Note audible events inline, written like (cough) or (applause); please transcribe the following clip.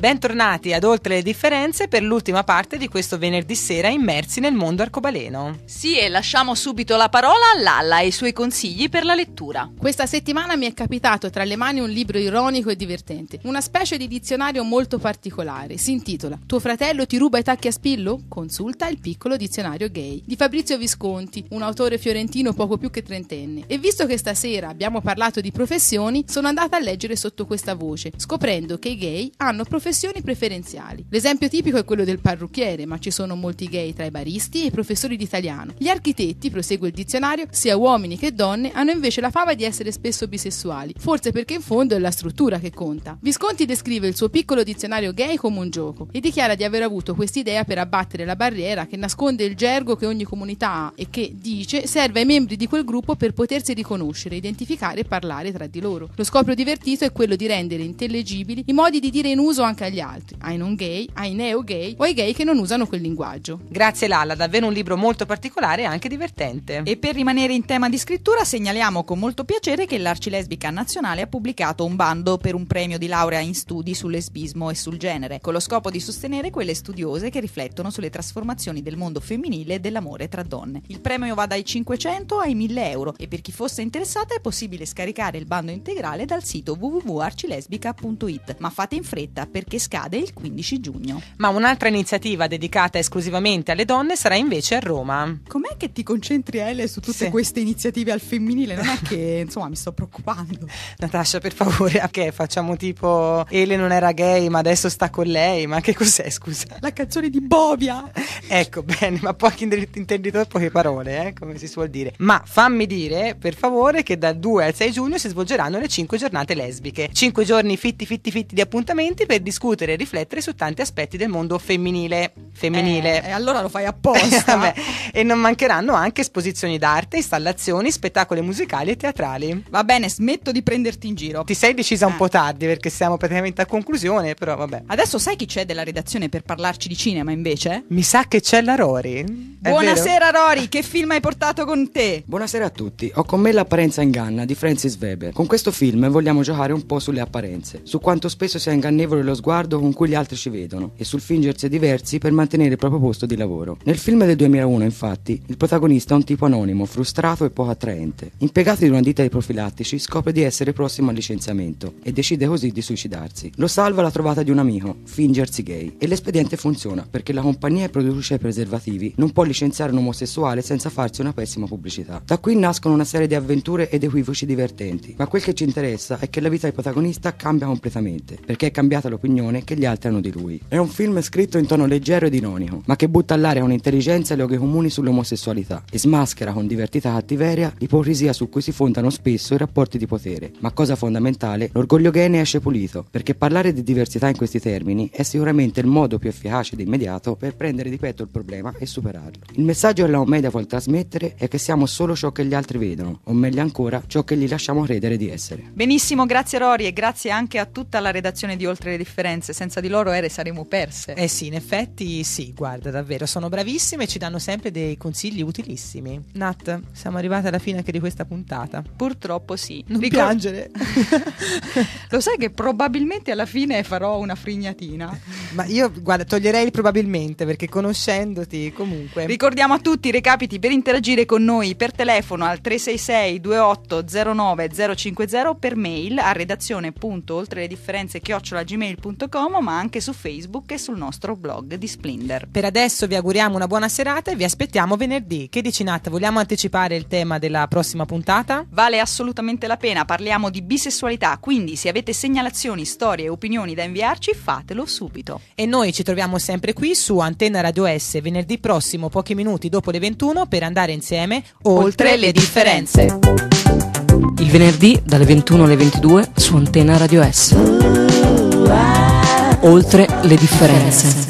Bentornati ad Oltre le differenze per l'ultima parte di questo venerdì sera immersi nel mondo arcobaleno. Sì, e lasciamo subito la parola a Lalla e i suoi consigli per la lettura. Questa settimana mi è capitato tra le mani un libro ironico e divertente, una specie di dizionario molto particolare. Si intitola Tuo fratello ti ruba i tacchi a spillo? Consulta il piccolo dizionario gay di Fabrizio Visconti, un autore fiorentino poco più che trentenne. E visto che stasera abbiamo parlato di professioni, sono andata a leggere sotto questa voce, scoprendo che i gay hanno professioni professioni preferenziali. L'esempio tipico è quello del parrucchiere, ma ci sono molti gay tra i baristi e i professori di italiano. Gli architetti, prosegue il dizionario, sia uomini che donne, hanno invece la fama di essere spesso bisessuali, forse perché in fondo è la struttura che conta. Visconti descrive il suo piccolo dizionario gay come un gioco e dichiara di aver avuto quest'idea per abbattere la barriera che nasconde il gergo che ogni comunità ha e che, dice, serve ai membri di quel gruppo per potersi riconoscere, identificare e parlare tra di loro. Lo scopo divertito è quello di rendere intellegibili i modi di dire in uso anche anche agli altri, ai non gay, ai neo gay o ai gay che non usano quel linguaggio. Grazie Lala, davvero un libro molto particolare e anche divertente. E per rimanere in tema di scrittura segnaliamo con molto piacere che l'Arcilesbica Nazionale ha pubblicato un bando per un premio di laurea in studi sul lesbismo e sul genere, con lo scopo di sostenere quelle studiose che riflettono sulle trasformazioni del mondo femminile e dell'amore tra donne. Il premio va dai 500 ai 1000 euro e per chi fosse interessata è possibile scaricare il bando integrale dal sito www.arcilesbica.it, ma fate in fretta perché che scade il 15 giugno. Ma un'altra iniziativa dedicata esclusivamente alle donne sarà invece a Roma. Com'è che ti concentri Ele su tutte sì. queste iniziative al femminile? Non è che (laughs) insomma mi sto preoccupando. Natascia per favore, a che facciamo tipo Ele non era gay ma adesso sta con lei, ma che cos'è scusa? La canzone di Bovia! (laughs) ecco bene, ma pochi intendi poche parole, eh, come si suol dire. Ma fammi dire per favore che dal 2 al 6 giugno si svolgeranno le 5 giornate lesbiche. 5 giorni fitti fitti fitti di appuntamenti per discutere discutere e riflettere su tanti aspetti del mondo femminile. femminile. Eh, allora lo fai apposta. (laughs) e non mancheranno anche esposizioni d'arte, installazioni, spettacoli musicali e teatrali. Va bene, smetto di prenderti in giro. Ti sei decisa eh. un po' tardi perché siamo praticamente a conclusione, però vabbè. Adesso sai chi c'è della redazione per parlarci di cinema invece? Mi sa che c'è la Rory. Buonasera Rory, che film hai portato con te? Buonasera a tutti, ho con me L'apparenza inganna di Francis Weber. Con questo film vogliamo giocare un po' sulle apparenze, su quanto spesso sia ingannevole lo sguardo sguardo con cui gli altri ci vedono e sul fingersi diversi per mantenere il proprio posto di lavoro. Nel film del 2001, infatti, il protagonista è un tipo anonimo, frustrato e poco attraente. Impiegato in una ditta di profilattici, scopre di essere prossimo al licenziamento e decide così di suicidarsi. Lo salva la trovata di un amico, fingersi gay, e l'espediente funziona perché la compagnia che produce preservativi non può licenziare un omosessuale senza farsi una pessima pubblicità. Da qui nascono una serie di avventure ed equivoci divertenti, ma quel che ci interessa è che la vita del protagonista cambia completamente, perché è cambiata l'opinione opinione che gli altri hanno di lui. È un film scritto in tono leggero ed ironico, ma che butta all'aria un'intelligenza e luoghi comuni sull'omosessualità e smaschera con divertita cattiveria l'ipocrisia su cui si fondano spesso i rapporti di potere. Ma cosa fondamentale, l'orgoglio gay ne esce pulito, perché parlare di diversità in questi termini è sicuramente il modo più efficace ed immediato per prendere di petto il problema e superarlo. Il messaggio che la commedia vuole trasmettere è che siamo solo ciò che gli altri vedono, o meglio ancora, ciò che gli lasciamo credere di essere. Benissimo, grazie Rory e grazie anche a tutta la redazione di Oltre le Differenze conferenze, senza di loro ere saremmo perse. Eh sì, in effetti sì, guarda davvero, sono bravissime e ci danno sempre dei consigli utilissimi. Nat, siamo arrivati alla fine anche di questa puntata. Purtroppo sì. Non Ricor- piangere. (laughs) Lo sai che probabilmente alla fine farò una frignatina. Ma io, guarda, toglierei il probabilmente perché conoscendoti comunque. Ricordiamo a tutti i recapiti per interagire con noi per telefono al 366 28 050 per mail a redazione.oltre le differenze gmail.com splendor.com, ma anche su Facebook e sul nostro blog di Splinter. Per adesso vi auguriamo una buona serata e vi aspettiamo venerdì. Che dici Nat, vogliamo anticipare il tema della prossima puntata? Vale assolutamente la pena, parliamo di bisessualità, quindi se avete segnalazioni, storie e opinioni da inviarci fatelo subito. E noi ci troviamo sempre qui su Antenna Radio S venerdì prossimo, pochi minuti dopo le 21, per andare insieme oltre, oltre le differenze. Il venerdì dalle 21 alle 22 su Antenna Radio S. Ah oltre le differenze.